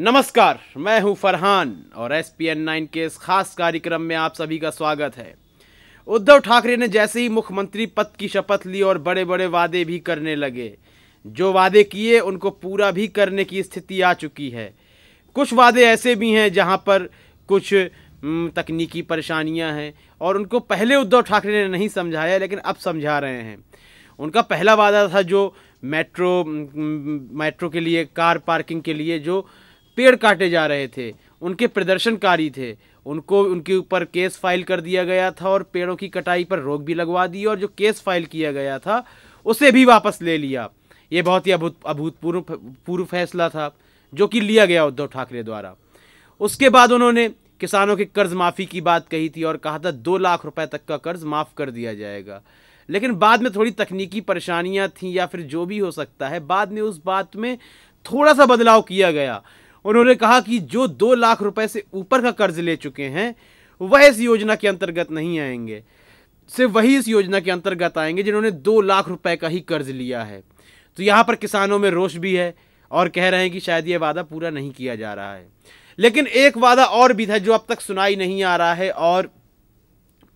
नमस्कार मैं हूं फरहान और एस पी एन नाइन के इस खास कार्यक्रम में आप सभी का स्वागत है उद्धव ठाकरे ने जैसे ही मुख्यमंत्री पद की शपथ ली और बड़े बड़े वादे भी करने लगे जो वादे किए उनको पूरा भी करने की स्थिति आ चुकी है कुछ वादे ऐसे भी हैं जहां पर कुछ तकनीकी परेशानियां हैं और उनको पहले उद्धव ठाकरे ने नहीं समझाया लेकिन अब समझा रहे हैं उनका पहला वादा था जो मेट्रो मेट्रो के लिए कार पार्किंग के लिए जो पेड़ काटे जा रहे थे उनके प्रदर्शनकारी थे उनको उनके ऊपर केस फाइल कर दिया गया था और पेड़ों की कटाई पर रोक भी लगवा दी और जो केस फाइल किया गया था उसे भी वापस ले लिया ये बहुत ही अभूत अभूतपूर्व पूर्व फैसला था जो कि लिया गया उद्धव ठाकरे द्वारा उसके बाद उन्होंने किसानों के कर्ज माफ़ी की बात कही थी और कहा था दो लाख रुपए तक का कर्ज माफ़ कर दिया जाएगा लेकिन बाद में थोड़ी तकनीकी परेशानियां थीं या फिर जो भी हो सकता है बाद में उस बात में थोड़ा सा बदलाव किया गया उन्होंने कहा कि जो दो लाख रुपए से ऊपर का कर्ज ले चुके हैं वह इस योजना के अंतर्गत नहीं आएंगे सिर्फ वही इस योजना के अंतर्गत आएंगे जिन्होंने दो लाख रुपए का ही कर्ज लिया है तो यहाँ पर किसानों में रोष भी है और कह रहे हैं कि शायद ये वादा पूरा नहीं किया जा रहा है लेकिन एक वादा और भी था जो अब तक सुनाई नहीं आ रहा है और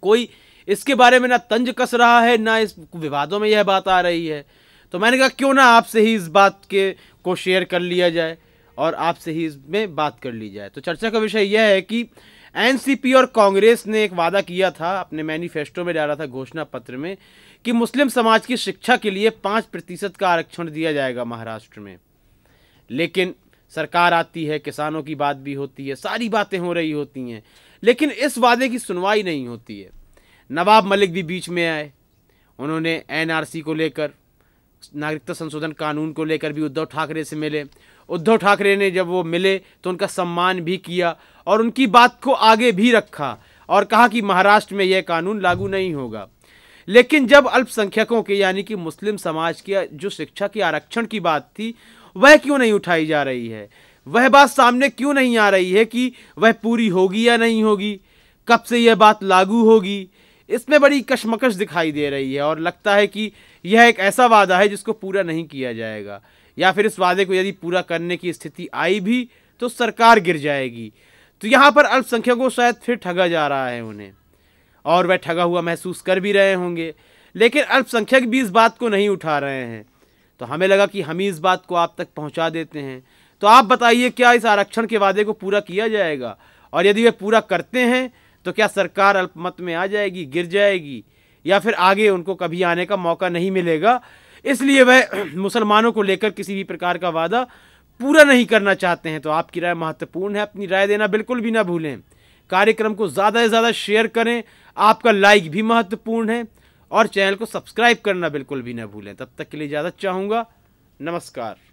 कोई इसके बारे में ना तंज कस रहा है ना इस विवादों में यह बात आ रही है तो मैंने कहा क्यों ना आपसे ही इस बात के को शेयर कर लिया जाए और आपसे ही इसमें बात कर ली जाए तो चर्चा का विषय यह है कि एनसीपी और कांग्रेस ने एक वादा किया था अपने मैनिफेस्टो में डाला था घोषणा पत्र में कि मुस्लिम समाज की शिक्षा के लिए पाँच प्रतिशत का आरक्षण दिया जाएगा महाराष्ट्र में लेकिन सरकार आती है किसानों की बात भी होती है सारी बातें हो रही होती हैं लेकिन इस वादे की सुनवाई नहीं होती है नवाब मलिक भी बीच में आए उन्होंने एनआरसी को लेकर नागरिकता संशोधन कानून को लेकर भी उद्धव ठाकरे से मिले उद्धव ठाकरे ने जब वो मिले तो उनका सम्मान भी किया और उनकी बात को आगे भी रखा और कहा कि महाराष्ट्र में यह कानून लागू नहीं होगा लेकिन जब अल्पसंख्यकों के यानी कि मुस्लिम समाज की जो शिक्षा की आरक्षण की बात थी वह क्यों नहीं उठाई जा रही है वह बात सामने क्यों नहीं आ रही है कि वह पूरी होगी या नहीं होगी कब से यह बात लागू होगी इसमें बड़ी कशमकश दिखाई दे रही है और लगता है कि यह एक ऐसा वादा है जिसको पूरा नहीं किया जाएगा या फिर इस वादे को यदि पूरा करने की स्थिति आई भी तो सरकार गिर जाएगी तो यहाँ पर अल्पसंख्यकों को शायद फिर ठगा जा रहा है उन्हें और वह ठगा हुआ महसूस कर भी रहे होंगे लेकिन अल्पसंख्यक भी इस बात को नहीं उठा रहे हैं तो हमें लगा कि हम ही इस बात को आप तक पहुँचा देते हैं तो आप बताइए क्या इस आरक्षण के वादे को पूरा किया जाएगा और यदि वे पूरा करते हैं तो क्या सरकार अल्पमत में आ जाएगी गिर जाएगी या फिर आगे उनको कभी आने का मौका नहीं मिलेगा इसलिए वह मुसलमानों को लेकर किसी भी प्रकार का वादा पूरा नहीं करना चाहते हैं तो आपकी राय महत्वपूर्ण है अपनी राय देना बिल्कुल भी ना भूलें कार्यक्रम को ज़्यादा से ज़्यादा शेयर करें आपका लाइक भी महत्वपूर्ण है और चैनल को सब्सक्राइब करना बिल्कुल भी ना भूलें तब तक के लिए ज़्यादा चाहूँगा नमस्कार